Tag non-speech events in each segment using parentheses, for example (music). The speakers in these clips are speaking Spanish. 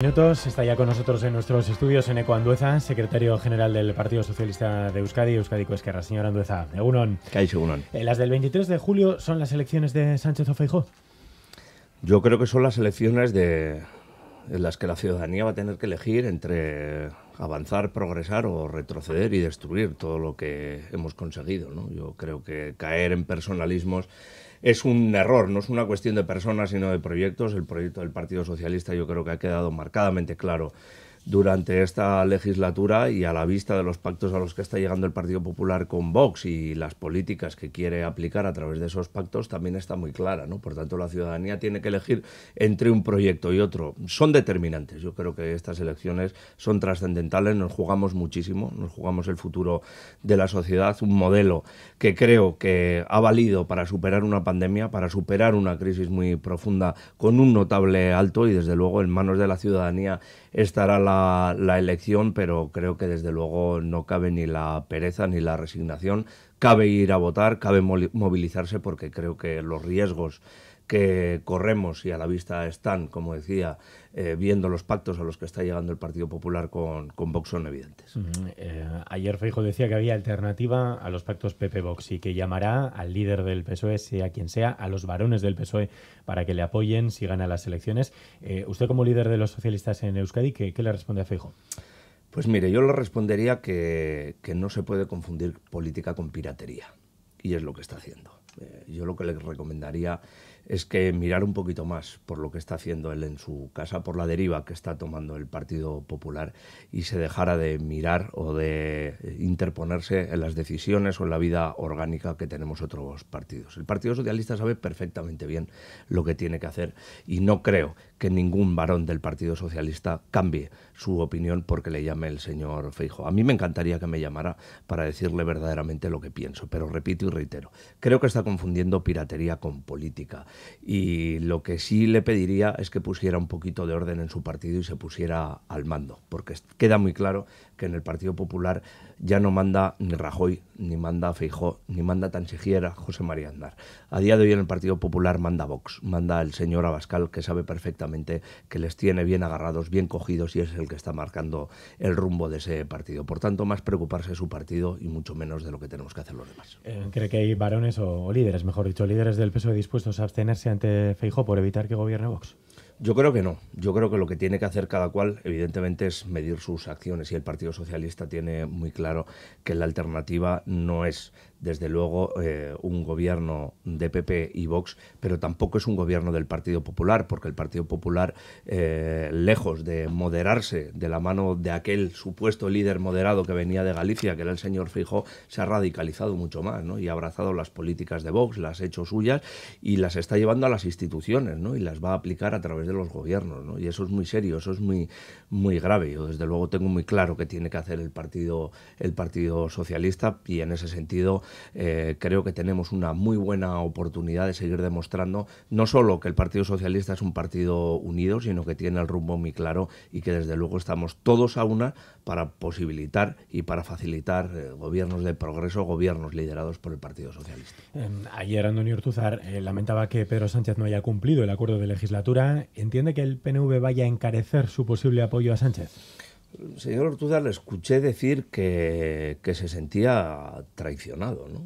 Minutos, está ya con nosotros en nuestros estudios en Eco Andueza, secretario general del Partido Socialista de Euskadi, Euskadi Cuesquerra, Señor Andueza, Egunon. Egunon. Eh, las del 23 de julio son las elecciones de Sánchez o Yo creo que son las elecciones de, en las que la ciudadanía va a tener que elegir entre avanzar, progresar o retroceder y destruir todo lo que hemos conseguido. ¿no? Yo creo que caer en personalismos es un error, no es una cuestión de personas, sino de proyectos. El proyecto del Partido Socialista yo creo que ha quedado marcadamente claro durante esta legislatura y a la vista de los pactos a los que está llegando el Partido Popular con Vox y las políticas que quiere aplicar a través de esos pactos también está muy clara, ¿no? Por tanto, la ciudadanía tiene que elegir entre un proyecto y otro. Son determinantes. Yo creo que estas elecciones son trascendentales, nos jugamos muchísimo, nos jugamos el futuro de la sociedad, un modelo que creo que ha valido para superar una pandemia, para superar una crisis muy profunda con un notable alto y desde luego en manos de la ciudadanía estará la, elección, pero creo que desde luego no cabe ni la pereza ni la resignación, cabe ir a votar, cabe movilizarse porque creo que los riesgos que corremos y a la vista están, como decía, eh, viendo los pactos a los que está llegando el Partido Popular con, Vox son evidentes. Eh, ayer Feijo decía que había alternativa a los pactos PP-Vox y que llamará al líder del PSOE, sea quien sea, a los varones del PSOE para que le apoyen si gana las elecciones. Eh, usted como líder de los socialistas en Euskadi, ¿qué, le responde a Feijo? Pues mire, yo le respondería que, que no se puede confundir política con piratería y es lo que está haciendo. yo lo que le recomendaría es que mirar un poquito más por lo que está haciendo él en su casa, por la deriva que está tomando el Partido Popular y se dejara de mirar o de eh, interponerse en las decisiones o en la vida orgánica que tenemos otros partidos. El Partido Socialista sabe perfectamente bien lo que tiene que hacer y no creo que ningún varón del Partido Socialista cambie su opinión porque le llame el señor Feijo. A mí me encantaría que me llamara para decirle verdaderamente lo que pienso, pero repito y reitero, creo que está confundiendo piratería con política y lo que sí le pediría es que pusiera un poquito de orden en su partido y se pusiera al mando, porque queda muy claro que en el Partido Popular ya no manda ni Rajoy ni manda Feijó, ni manda tan siquiera José María Andar. A día de hoy en el Partido Popular manda Vox, manda el señor Abascal, que sabe perfectamente que les tiene bien agarrados, bien cogidos y es el que está marcando el rumbo de ese partido. Por tanto, más preocuparse de su partido y mucho menos de lo que tenemos que hacer los demás. Eh, ¿Cree que hay varones o, o, líderes, mejor dicho, líderes del PSOE dispuestos a abstenerse ante Feijó por evitar que gobierne Vox? Yo creo que no. Yo creo que lo que tiene que hacer cada cual, evidentemente, es medir sus acciones. Y el Partido Socialista tiene muy claro que la alternativa no es desde luego, eh, un gobierno de PP y Vox, pero tampoco es un gobierno del Partido Popular, porque el Partido Popular, eh, lejos de moderarse de la mano de aquel supuesto líder moderado que venía de Galicia, que era el señor Fijo, se ha radicalizado mucho más ¿no? y ha abrazado las políticas de Vox, las ha hecho suyas y las está llevando a las instituciones ¿no? y las va a aplicar a través de los gobiernos. ¿no? Y eso es muy serio, eso es muy, muy grave. Yo, desde luego, tengo muy claro que tiene que hacer el Partido, el partido Socialista y en ese sentido eh, creo que tenemos una muy buena oportunidad de seguir demostrando no solo que el Partido Socialista es un partido unido, sino que tiene el rumbo muy claro y que desde luego estamos todos a una para posibilitar y para facilitar eh, gobiernos de progreso, gobiernos liderados por el Partido Socialista. Em, ayer Antonio Ortuzar eh, lamentaba que Pedro Sánchez no haya cumplido el acuerdo de legislatura. ¿Entiende que el PNV vaya a encarecer su posible apoyo a Sánchez? señor Ortuzar le escuché decir que, se sentía traicionado, ¿no?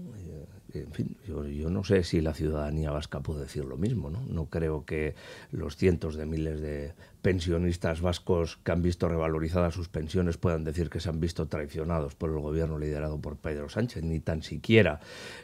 En fin, yo, no sé si la ciudadanía vasca puede decir lo mismo, ¿no? No creo que los cientos de miles de pensionistas vascos que han visto revalorizadas sus pensiones puedan decir que se han visto traicionados por el gobierno liderado por Pedro Sánchez, ni tan siquiera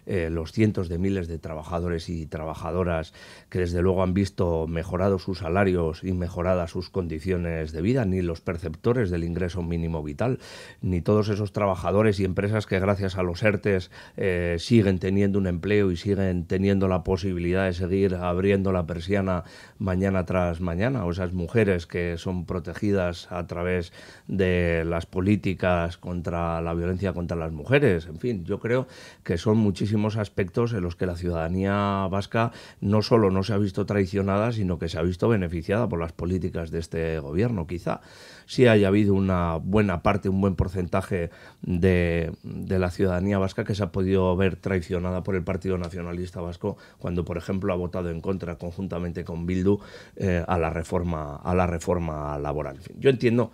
eh, los cientos de miles de trabajadores y trabajadoras que desde luego han visto mejorados sus salarios y mejoradas sus condiciones de vida, ni los perceptores del ingreso mínimo vital, ni todos esos trabajadores y empresas que gracias a los ERTES eh, siguen teniendo un empleo y siguen teniendo la posibilidad de seguir abriendo la persiana mañana tras mañana, o esas mujeres que son protegidas a través de las políticas contra la violencia contra las mujeres. En fin, yo creo que son muchísimos aspectos en los que la ciudadanía vasca no solo no se ha visto traicionada, sino que se ha visto beneficiada por las políticas de este gobierno. Quizá sí haya habido una buena parte, un buen porcentaje de, la ciudadanía vasca que se ha podido ver traicionada por el Partido Nacionalista Vasco cuando, por ejemplo, ha votado en contra conjuntamente con Bildu eh, a la reforma a la reforma laboral. Yo entiendo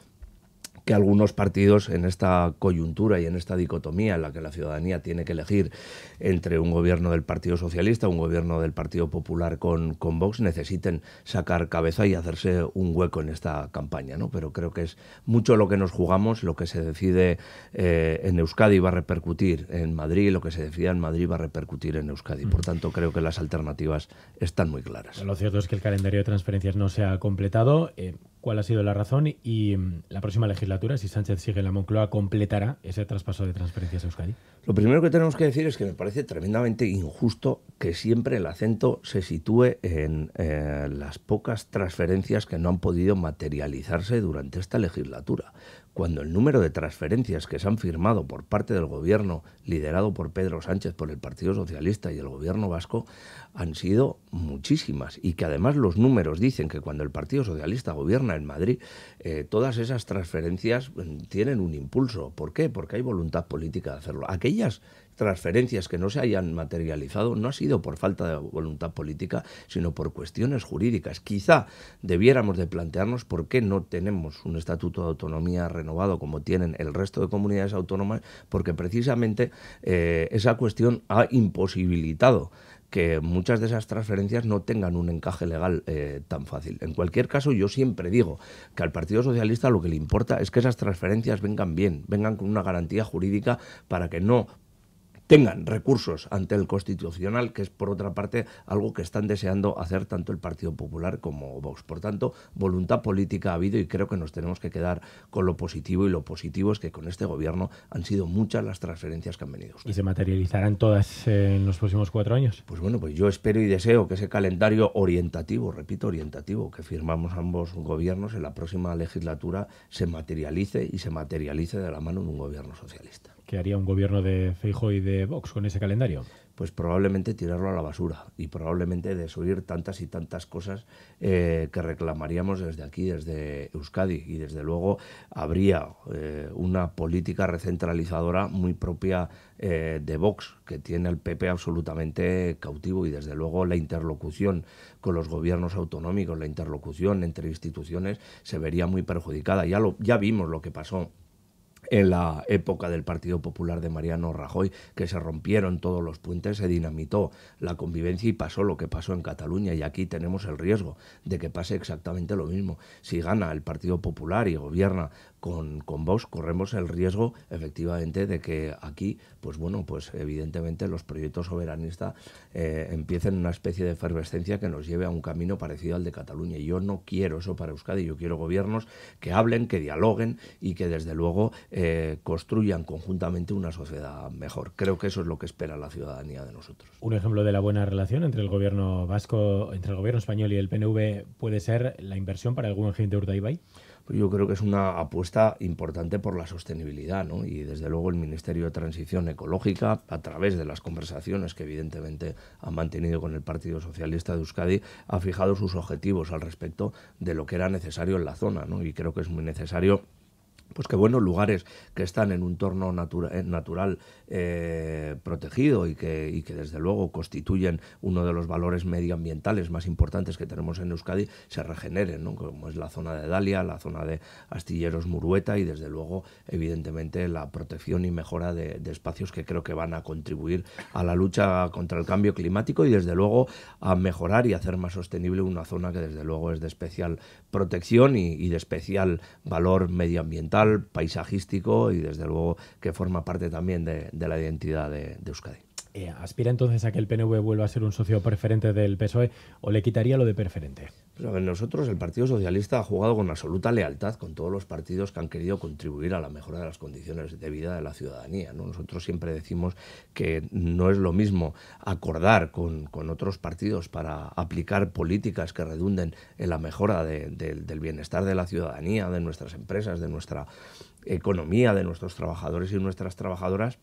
que algunos partidos en esta coyuntura y en esta dicotomía en la que la ciudadanía tiene que elegir entre un gobierno del Partido Socialista, un gobierno del Partido Popular con, con Vox, necesiten sacar cabeza y hacerse un hueco en esta campaña. ¿no? Pero creo que es mucho lo que nos jugamos, lo que se decide eh, en Euskadi va a repercutir en Madrid, lo que se decida en Madrid va a repercutir en Euskadi. Por mm. tanto, creo que las alternativas están muy claras. Lo cierto es que el calendario de transferencias no se ha completado. Eh, cuál ha sido la razón y, mm, la próxima legislatura, si Sánchez sigue en la Moncloa, completará ese traspaso de transferencias a Euskadi. Lo primero que tenemos que decir es que me parece tremendamente injusto que siempre el acento se sitúe en eh, las pocas transferencias que no han podido materializarse durante esta legislatura cuando el número de transferencias que se han firmado por parte del gobierno liderado por Pedro Sánchez, por el Partido Socialista y el gobierno vasco han sido muchísimas y que además los números dicen que cuando el Partido Socialista gobierna en Madrid, eh, todas esas transferencias mm, tienen un impulso. ¿Por qué? Porque hay voluntad política de hacerlo. Aquellas transferencias que no se hayan materializado no ha sido por falta de voluntad política, sino por cuestiones jurídicas. Quizá debiéramos de plantearnos por qué no tenemos un estatuto de autonomía renovado como tienen el resto de comunidades autónomas, porque precisamente eh, esa cuestión ha imposibilitado que muchas de esas transferencias no tengan un encaje legal eh, tan fácil. En cualquier caso, yo siempre digo que al Partido Socialista lo que le importa es que esas transferencias vengan bien, vengan con una garantía jurídica para que no tengan recursos ante el Constitucional, que es por otra parte algo que están deseando hacer tanto el Partido Popular como Vox. Por tanto, voluntad política ha habido y creo que nos tenemos que quedar con lo positivo y lo positivo es que con este gobierno han sido muchas las transferencias que han venido. ¿Y se materializarán todas eh, en los próximos cuatro años? Pues bueno, pues yo espero y deseo que ese calendario orientativo, repito, orientativo, que firmamos ambos gobiernos en la próxima legislatura se materialice y se materialice de la mano de un gobierno socialista. ¿Qué haría un gobierno de Feijo y de Vox con ese calendario? Pues probablemente tirarlo a la basura y probablemente desoír tantas y tantas cosas eh, que reclamaríamos desde aquí, desde Euskadi. Y desde luego habría eh, una política recentralizadora muy propia eh, de Vox, que tiene al PP absolutamente cautivo. Y desde luego la interlocución con los gobiernos autonómicos, la interlocución entre instituciones se vería muy perjudicada. Ya, lo, ya vimos lo que pasó en la época del Partido Popular de Mariano Rajoy, que se rompieron todos los puentes, se dinamitó la convivencia y pasó lo que pasó en Cataluña. Y aquí tenemos el riesgo de que pase exactamente lo mismo. Si gana el Partido Popular y gobierna con, vos corremos el riesgo efectivamente de que aquí, pues bueno, pues evidentemente los proyectos soberanistas eh, empiecen una especie de efervescencia que nos lleve a un camino parecido al de Cataluña. Y yo no quiero eso para Euskadi, yo quiero gobiernos que hablen, que dialoguen y que desde luego eh, construyan conjuntamente una sociedad mejor. Creo que eso es lo que espera la ciudadanía de nosotros. Un ejemplo de la buena relación entre el gobierno vasco, entre el gobierno español y el PNV puede ser la inversión para algún agente de Urdaibai yo creo que es una apuesta importante por la sostenibilidad, ¿no? Y desde luego el Ministerio de Transición Ecológica, a través de las conversaciones que evidentemente ha mantenido con el Partido Socialista de Euskadi, ha fijado sus objetivos al respecto de lo que era necesario en la zona, ¿no? Y creo que es muy necesario pues que buenos lugares que están en un entorno eh, natural eh, protegido y que, desde luego constituyen uno de los valores medioambientales más importantes que tenemos en Euskadi se regeneren, como es la zona de Dalia, la zona de Astilleros Murueta y desde luego evidentemente la protección y mejora de, espacios que creo que van a contribuir a la lucha contra el cambio climático y desde luego a mejorar y hacer más sostenible una zona que desde luego es de especial protección y de especial valor medioambiental paisajístico y desde luego que forma parte también de, la identidad de Euskadi. Eh, ¿Aspira entonces a que el PNV vuelva a ser un socio preferente del PSOE o le quitaría lo de preferente? Pues nosotros, el Partido Socialista, ha jugado con absoluta lealtad con todos los partidos que han querido contribuir a la mejora de las condiciones de vida de la ciudadanía. Nosotros siempre decimos que no es lo mismo acordar con, otros partidos para aplicar políticas que redunden en la mejora del bienestar de la ciudadanía, de nuestras empresas, de nuestra economía, de nuestros trabajadores y nuestras trabajadoras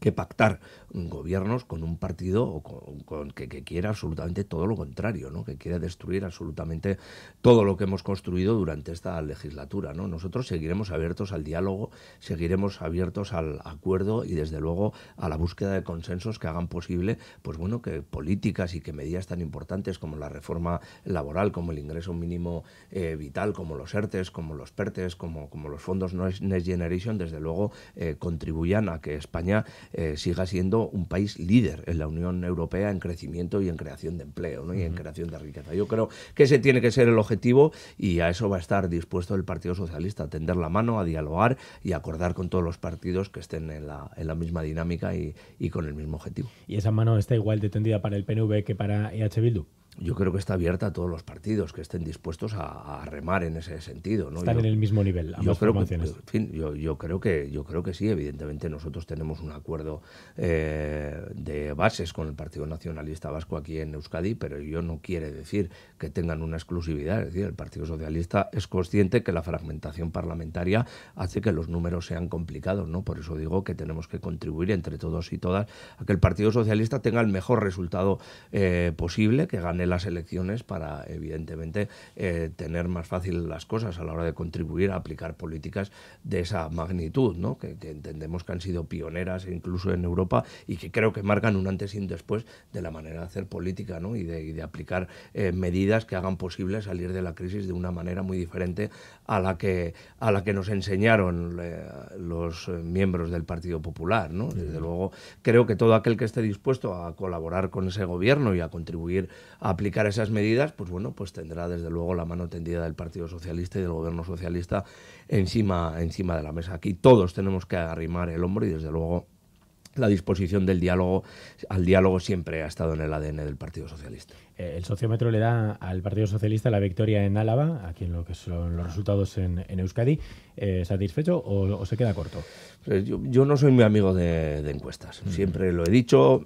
que pactar gobiernos con un partido con, que, quiera absolutamente todo lo contrario, ¿no? que quiere destruir absolutamente todo lo que hemos construido durante esta legislatura. Nosotros seguiremos abiertos al diálogo, seguiremos abiertos al acuerdo y desde luego a la búsqueda de consensos que hagan posible pues bueno, que políticas y que medidas tan importantes como la reforma laboral, como el ingreso mínimo eh, vital, como los ERTES, como los PERTES, como, los fondos Next Generation, desde luego eh, contribuyan a que España eh, siga siendo un país líder en la Unión Europea en crecimiento y en creación de empleo y en creación de riqueza. Yo creo que ese tiene que ser el objetivo y a eso va a estar dispuesto el Partido Socialista, a tender la mano, a dialogar y a acordar con todos los partidos que estén en la, misma dinámica y, con el mismo objetivo. ¿Y esa mano está igual de tendida para el PNV que para EH Bildu? yo creo que está abierta a todos los partidos que estén dispuestos a, remar en ese sentido. Están en el mismo nivel. yo creo que, yo, creo que sí. Evidentemente nosotros tenemos un acuerdo eh, de bases con el Partido Nacionalista Vasco aquí en Euskadi, pero yo no quiere decir que tengan una exclusividad. Es decir, el Partido Socialista es consciente que la fragmentación parlamentaria hace que los números sean complicados, ¿no? Por eso digo que tenemos que contribuir entre todos y todas a que el Partido Socialista tenga el mejor resultado eh, posible, que gane las elecciones para, evidentemente, eh, tener más fácil las cosas a la hora de contribuir a aplicar políticas de esa magnitud, ¿no? que, entendemos que han sido pioneras incluso en Europa y que creo que marcan un antes y un después de la manera de hacer política ¿no? y, de, de aplicar eh, medidas que hagan posible salir de la crisis de una manera muy diferente a la que, a la que nos enseñaron eh, los miembros del Partido Popular. ¿no? Desde luego, creo que todo aquel que esté dispuesto a colaborar con ese gobierno y a contribuir a aplicar esas medidas, pues bueno, pues tendrá desde luego la mano tendida del Partido Socialista y del Gobierno Socialista encima, encima de la mesa. Aquí todos tenemos que arrimar el hombro y desde luego la disposición del diálogo al diálogo siempre ha estado en el ADN del Partido Socialista. Eh, el sociómetro le da al Partido Socialista la victoria en Álava, aquí en lo que son los resultados en, Euskadi. Eh, ¿Satisfecho o, se queda corto? Eh, yo, no soy muy amigo de, encuestas, mm. siempre lo he dicho,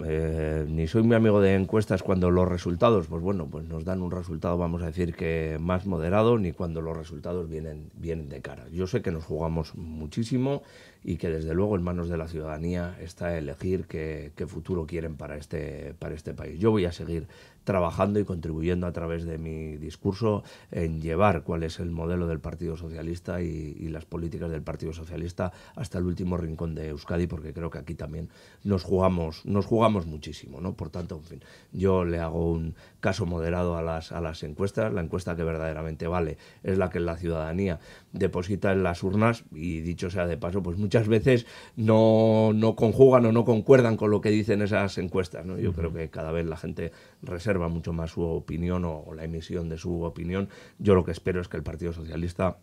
ni soy muy amigo de encuestas cuando los resultados, pues bueno, pues nos dan un resultado, vamos a decir que más moderado, ni cuando los resultados vienen, vienen de cara. Yo sé que nos jugamos muchísimo, y que desde luego en manos de la ciudadanía está elegir qué, futuro quieren para este, para este país. Yo voy a seguir trabajando y contribuyendo a través de mi discurso en llevar cuál es el modelo del Partido Socialista y, las políticas del Partido Socialista hasta el último rincón de Euskadi, porque creo que aquí también nos jugamos, nos jugamos muchísimo, ¿no? Por tanto, en fin, yo le hago un caso moderado a las, a las encuestas, la encuesta que verdaderamente vale es la que la ciudadanía deposita en las urnas y dicho sea de paso, pues muchas veces no, no conjugan o no concuerdan con lo que dicen esas encuestas, ¿no? Yo creo que cada vez la gente reserva mucho más su opinión o, la emisión de su opinión. Yo lo que espero es que el Partido Socialista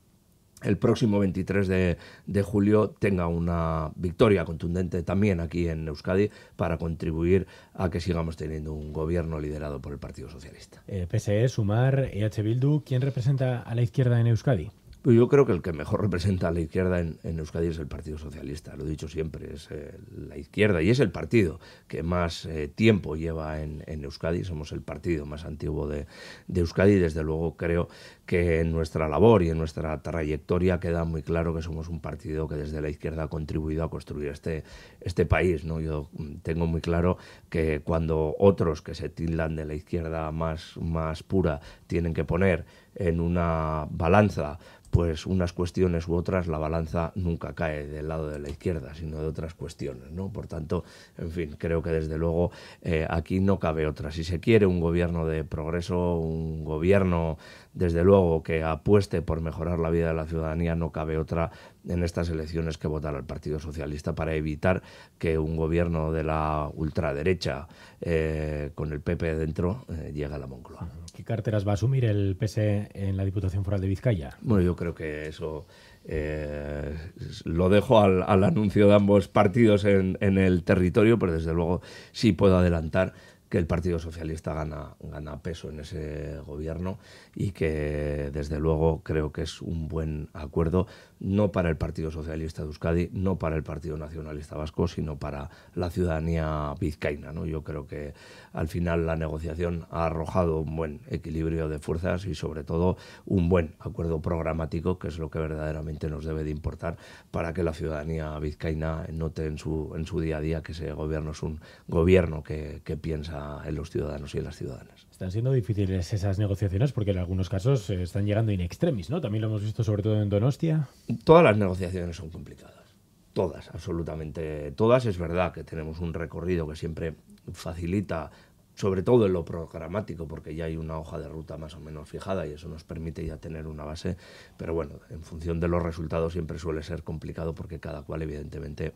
el próximo 23 de, julio tenga una victoria contundente también aquí en Euskadi para contribuir a que sigamos teniendo un gobierno liderado por el Partido Socialista. Eh, PSE, Sumar, EH Bildu, ¿quién representa a la izquierda en Euskadi? Pues yo creo que el que mejor (laughs) representa a la izquierda en, Euskadi es el Partido Socialista, lo he dicho siempre, es eh, la izquierda y es el partido que más eh, tiempo lleva en, Euskadi, somos el partido más antiguo de, Euskadi desde luego creo que en nuestra labor y en nuestra trayectoria queda muy claro que somos un partido que desde la izquierda ha contribuido a construir este, este país. ¿no? Yo mm, tengo muy claro que cuando otros que se tildan de la izquierda más, más pura tienen que poner en una balanza pues unas cuestiones u otras la balanza nunca cae del lado de la izquierda, sino de otras cuestiones, ¿no? Por tanto, en fin, creo que desde luego eh, aquí no cabe otra. Si se quiere un gobierno de progreso, un gobierno desde luego que apueste por mejorar la vida de la ciudadanía, no cabe otra en estas elecciones que votar al Partido Socialista para evitar que un gobierno de la ultraderecha eh, con el PP dentro eh, llegue a la Moncloa. ¿Qué carteras va a asumir el PSE en la Diputación Foral de Vizcaya? Bueno, yo creo que eso eh, lo dejo al, anuncio de ambos partidos en, el territorio, pero desde luego sí puedo adelantar que el Partido Socialista gana, gana peso en ese gobierno y que desde luego creo que es un buen acuerdo no para el Partido Socialista de Euskadi, no para el Partido Nacionalista Vasco, sino para la ciudadanía vizcaína. Yo creo que al final la negociación ha arrojado un buen equilibrio de fuerzas y sobre todo un buen acuerdo programático, que es lo que verdaderamente nos debe de importar para que la ciudadanía vizcaína note en su, en su día a día que ese gobierno es un gobierno que, que piensa en los ciudadanos y en las ciudadanas están siendo difíciles esas negociaciones porque en algunos casos eh, están llegando in extremis, ¿no? También lo hemos visto sobre todo en Donostia. Todas las negociaciones son complicadas. Todas, absolutamente todas. Es verdad que tenemos un recorrido que siempre facilita, sobre todo en lo programático, porque ya hay una hoja de ruta más o menos fijada y eso nos permite ya tener una base. Pero bueno, en función de los resultados siempre suele ser complicado porque cada cual evidentemente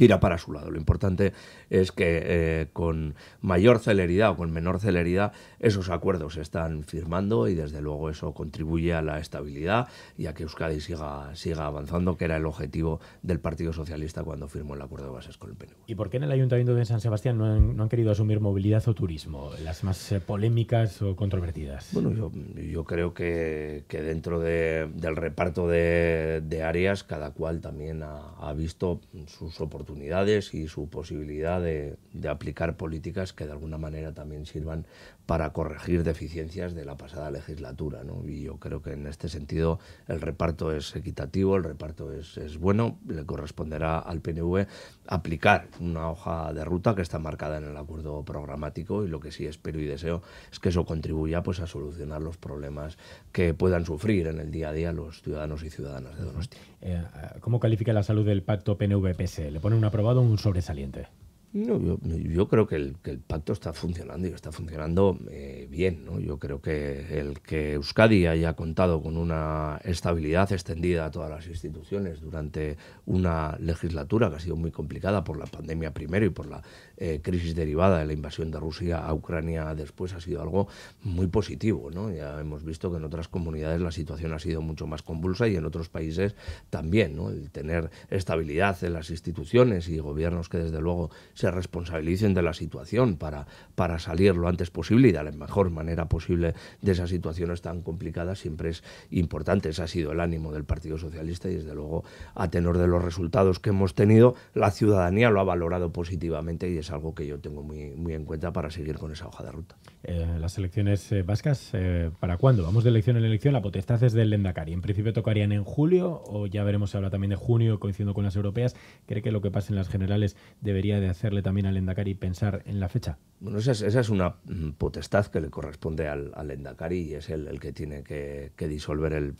tira para su lado. Lo importante es que eh, con mayor celeridad o con menor celeridad esos acuerdos se están firmando y desde luego eso contribuye a la estabilidad y a que Euskadi siga, siga avanzando, que era el objetivo del Partido Socialista cuando firmó el acuerdo de bases con el PNV. ¿Y por qué en el Ayuntamiento de San Sebastián no han, querido asumir movilidad o turismo, las más eh, polémicas o controvertidas? Bueno, yo, yo creo que, dentro del reparto de, áreas cada cual también ha visto sus oportunidades oportunidades y su posibilidad de, aplicar políticas que de alguna manera también sirvan para corregir deficiencias de la pasada legislatura. Y yo creo que en este sentido el reparto es equitativo, el reparto es, bueno, le corresponderá al PNV aplicar una hoja de ruta que está marcada en el acuerdo programático y lo que sí espero y deseo es que eso contribuya pues, a solucionar los problemas que puedan sufrir en el día a día los ciudadanos y ciudadanas de Donostia. Eh, ¿Cómo califica la salud del pacto PNV-PS? ¿Le pone aprobado un sobresaliente. No, yo, creo que el, que el, pacto está funcionando y está funcionando eh, bien. ¿no? Yo creo que el que Euskadi haya contado con una estabilidad extendida a todas las instituciones durante una legislatura que ha sido muy complicada por la pandemia primero y por la eh, crisis derivada de la invasión de Rusia a Ucrania después ha sido algo muy positivo. ¿no? Ya hemos visto que en otras comunidades la situación ha sido mucho más convulsa y en otros países también. El tener estabilidad en las instituciones y gobiernos que desde luego se responsabilicen de la situación para, para salir lo antes posible y de la mejor manera posible de esas situaciones tan complicadas siempre es importante. Ese ha sido el ánimo del Partido Socialista y desde luego a tenor de los resultados que hemos tenido, la ciudadanía lo ha valorado positivamente y es algo que yo tengo muy, muy en cuenta para seguir con esa hoja de ruta. Eh, las elecciones eh, vascas, eh, ¿para cuándo? ¿Vamos de elección en elección? La potestad es del Lendakari. ¿En principio tocarían en julio o ya veremos, se habla también de junio coincidiendo con las europeas? ¿Cree que lo que pase en las generales debería de hacer también al Endacari pensar en la fecha? Bueno, esa es, una mm, potestad que le corresponde al, endakari Endacari y es el que tiene que, disolver el,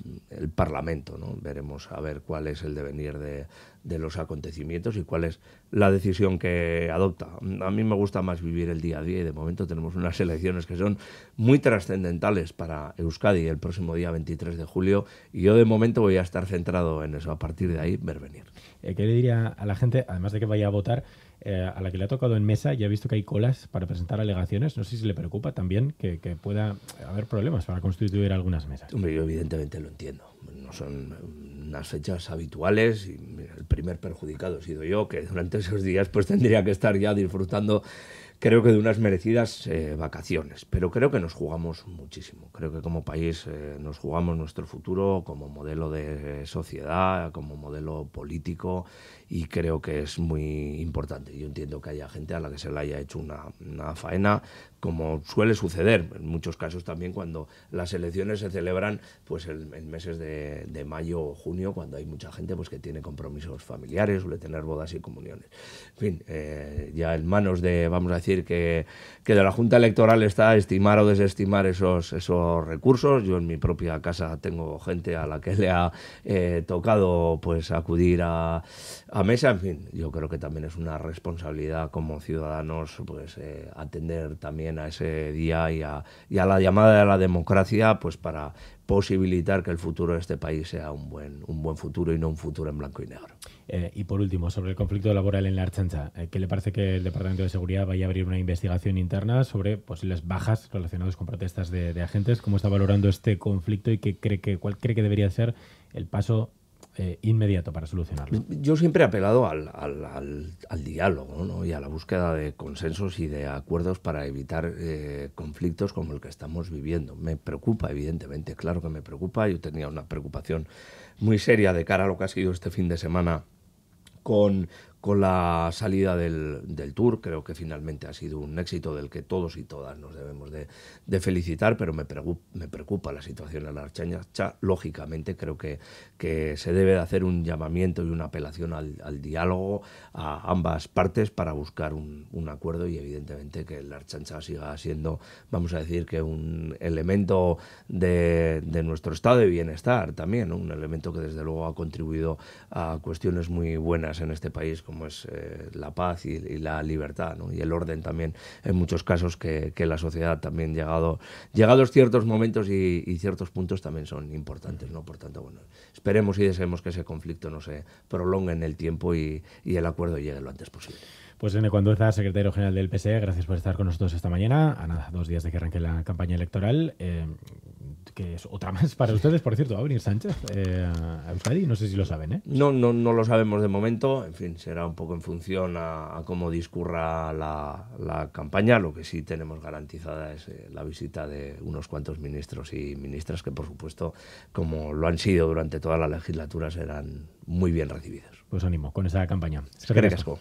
Parlamento. Veremos a ver cuál es el devenir de, los acontecimientos y cuál es la decisión que adopta. A mí me gusta más vivir el día a día y de momento tenemos unas elecciones que son muy trascendentales para Euskadi el próximo día 23 de julio y yo de momento voy a estar centrado en eso. A partir de ahí, ver venir. Eh, ¿Qué le diría a la gente, además de que vaya a votar, eh, a la que le ha tocado en mesa y ha visto que hay colas para presentar alegaciones. No sé si le preocupa también que, pueda haber problemas para constituir algunas mesas. Hombre, yo evidentemente lo entiendo. No son unas fechas habituales y el primer perjudicado ha sido yo, que durante esos días pues tendría que estar ya disfrutando creo que de unas merecidas eh, vacaciones, pero creo que nos jugamos muchísimo. Creo que como país eh, nos jugamos nuestro futuro como modelo de sociedad, como modelo político y creo que es muy importante. Yo entiendo que haya gente a la que se le haya hecho una, una faena, como suele suceder en muchos casos también cuando las elecciones se celebran pues en, meses de, mayo o junio, cuando hay mucha gente pues que tiene compromisos familiares, suele tener bodas y comuniones. En fin, eh, ya en manos de, vamos a decir, que, que, de la Junta Electoral está estimar o desestimar esos, esos recursos. Yo en mi propia casa tengo gente a la que le ha eh, tocado pues acudir a, a, mesa. En fin, yo creo que también es una responsabilidad como ciudadanos pues eh, atender también a ese día y a, la llamada de la democracia pues para posibilitar que el futuro de este país sea un buen, futuro y no un futuro en blanco y negro. Eh, y por último, sobre el conflicto laboral en la Archancha, eh, ¿qué le parece que el Departamento de Seguridad vaya a abrir una investigación interna sobre posibles bajas relacionadas con protestas de, agentes? ¿Cómo está valorando este conflicto y qué cree que, cuál cree que debería ser el paso eh, inmediato para solucionarlo? Yo siempre he apelado al, diálogo y a la búsqueda de consensos y de acuerdos para evitar eh, conflictos como el que estamos viviendo. Me preocupa, evidentemente, claro que me preocupa. Yo tenía una preocupación muy seria de cara a lo que ha sido este fin de semana con, con la salida del, del, tour. Creo que finalmente ha sido un éxito del que todos y todas nos debemos de, felicitar, pero me, me, preocupa la situación en la Archañacha. Lógicamente creo que, que, se debe de hacer un llamamiento y una apelación al, diálogo a ambas partes para buscar un, acuerdo y evidentemente que la Archancha siga siendo, vamos a decir, que un elemento de, de nuestro estado de bienestar también, un elemento que desde luego ha contribuido a cuestiones muy buenas en este país como es eh, la paz y, la libertad y el orden también en muchos casos que, la sociedad también ha llegado, llegados ciertos momentos y, ciertos puntos también son importantes. ¿no? Por tanto, bueno, esperemos y deseemos que ese conflicto no se prolongue en el tiempo y, el acuerdo llegue lo antes posible. Pues N. está secretario general del PSE, gracias por estar con nosotros esta mañana, a nada, dos días de que arranque la campaña electoral. Eh, otra más para ustedes, por cierto, va Sánchez eh, a no sé si lo saben. ¿eh? No, no, no lo sabemos de momento, en fin, será un poco en función a, cómo discurra la, campaña, lo que sí tenemos garantizada es eh, la visita de unos cuantos ministros y ministras que, por supuesto, como lo han sido durante toda la legislatura, serán muy bien recibidos. Pues ánimo con esa campaña. Gracias.